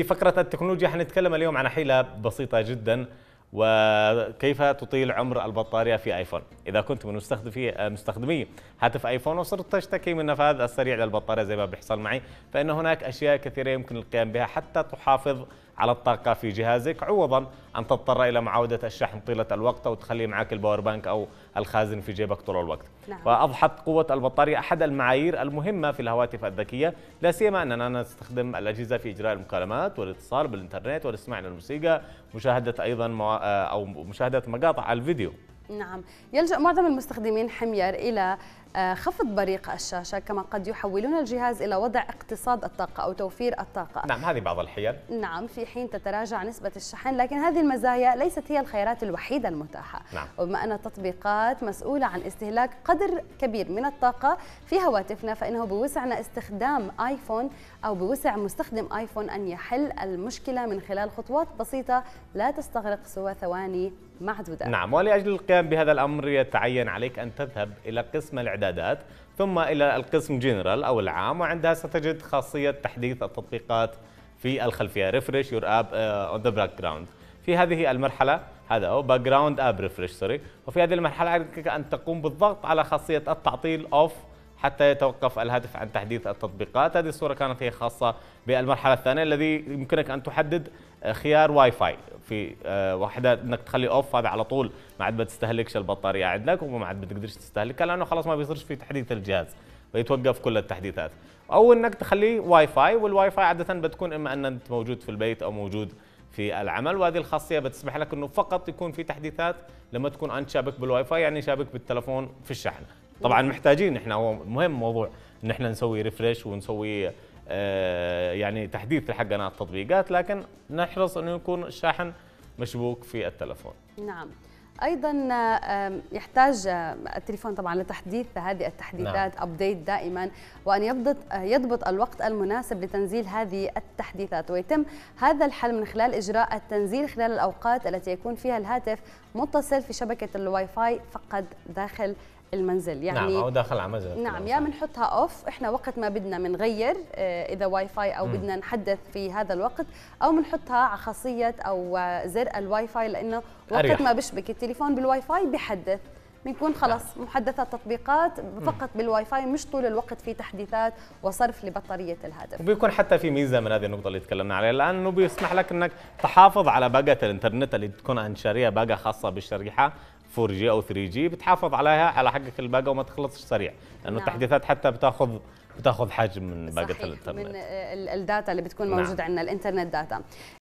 في فقرة التكنولوجيا حنتكلم اليوم عن حيلة بسيطة جدا وكيف تطيل عمر البطارية في ايفون إذا كنت من مستخدمي مستخدمي هاتف ايفون وصرت تشتكي من نفاذ السريع للبطارية زي ما بيحصل معي فإن هناك أشياء كثيرة يمكن القيام بها حتى تحافظ على الطاقة في جهازك عوضا أن تضطر إلى معاودة الشحن طيلة الوقت أو تخلي معك الباور بانك أو الخازن في جيبك طول الوقت نعم. واضحت قوة البطارية أحد المعايير المهمة في الهواتف الذكية لا سيما أننا نستخدم الأجهزة في إجراء المكالمات والاتصال بالإنترنت والاستماع للموسيقى مشاهدة أيضا مو... آه، أو مشاهدة مقاطع الفيديو نعم يلجأ معظم المستخدمين حمير إلى آه، خفض بريق الشاشة كما قد يحولون الجهاز إلى وضع اقتصاد الطاقة أو توفير الطاقة نعم هذه بعض الحيل نعم في حين تتراجع نسبة الشحن لكن هذه المزايا ليست هي الخيارات الوحيدة المتاحة نعم. وبما أن التطبيقات مسؤولة عن استهلاك قدر كبير من الطاقة في هواتفنا فإنه بوسعنا استخدام آيفون أو بوسع مستخدم آيفون أن يحل المشكلة من خلال خطوات بسيطة لا تستغرق سوى ثواني معدودة نعم ولأجل القيام بهذا الأمر يتعين عليك أن تذهب إلى قسم الإعدادات ثم إلى القسم جنرال أو العام وعندها ستجد خاصية تحديث التطبيقات في الخلفية ريفرش يور اب اون ذا باك جراوند في هذه المرحلة هذا هو باك جراوند اب ريفرش سوري وفي هذه المرحلة عليك أن تقوم بالضغط على خاصية التعطيل اوف حتى يتوقف الهاتف عن تحديث التطبيقات هذه الصورة كانت هي خاصة بالمرحلة الثانية الذي يمكنك أن تحدد خيار واي فاي في آه، وحدة أنك تخلي أوف هذا على طول ما عاد بتستهلكش البطارية عندك وما عاد بتقدرش تستهلكها لأنه خلاص ما بيصيرش في تحديث الجهاز فيتوقف كل التحديثات أو أنك تخليه واي فاي والواي فاي عادة بتكون إما أن أنت موجود في البيت أو موجود في العمل وهذه الخاصيه بتسمح لك انه فقط يكون في تحديثات لما تكون انت شابك بالواي فاي يعني شابك بالتلفون في الشحن طبعا محتاجين احنا هو مهم موضوع ان احنا نسوي ريفرش ونسوي آه يعني تحديث لحقنات التطبيقات لكن نحرص انه يكون الشاحن مشبوك في التلفون نعم ايضا يحتاج التليفون طبعا لتحديث هذه التحديثات نعم. ابديت دائما وان يضبط آه، يضبط الوقت المناسب لتنزيل هذه التحديثات ويتم هذا الحل من خلال اجراء التنزيل خلال الاوقات التي يكون فيها الهاتف متصل في شبكه الواي فاي فقط داخل المنزل يعني نعم او داخل على المنزل نعم يا بنحطها اوف احنا وقت ما بدنا بنغير آه، اذا واي فاي او بدنا نحدث في هذا الوقت او بنحطها على خاصيه او آه، زر الواي فاي لانه وقت أريح. ما بشبك التليفون بالواي فاي بحدث بنكون خلص نعم. محدثه التطبيقات فقط بالواي فاي مش طول الوقت في تحديثات وصرف لبطاريه الهاتف وبيكون حتى في ميزه من هذه النقطه اللي تكلمنا عليها الان انه بيسمح لك انك تحافظ على باقه الانترنت اللي تكون عن شاريها باقه خاصه بالشريحه 4 جي او 3 جي بتحافظ عليها على حقك الباقه وما تخلصش سريع لانه نعم. التحديثات حتى بتاخذ بتاخذ حجم من باقه الانترنت من الداتا اللي بتكون نعم. موجوده نعم. عندنا الانترنت داتا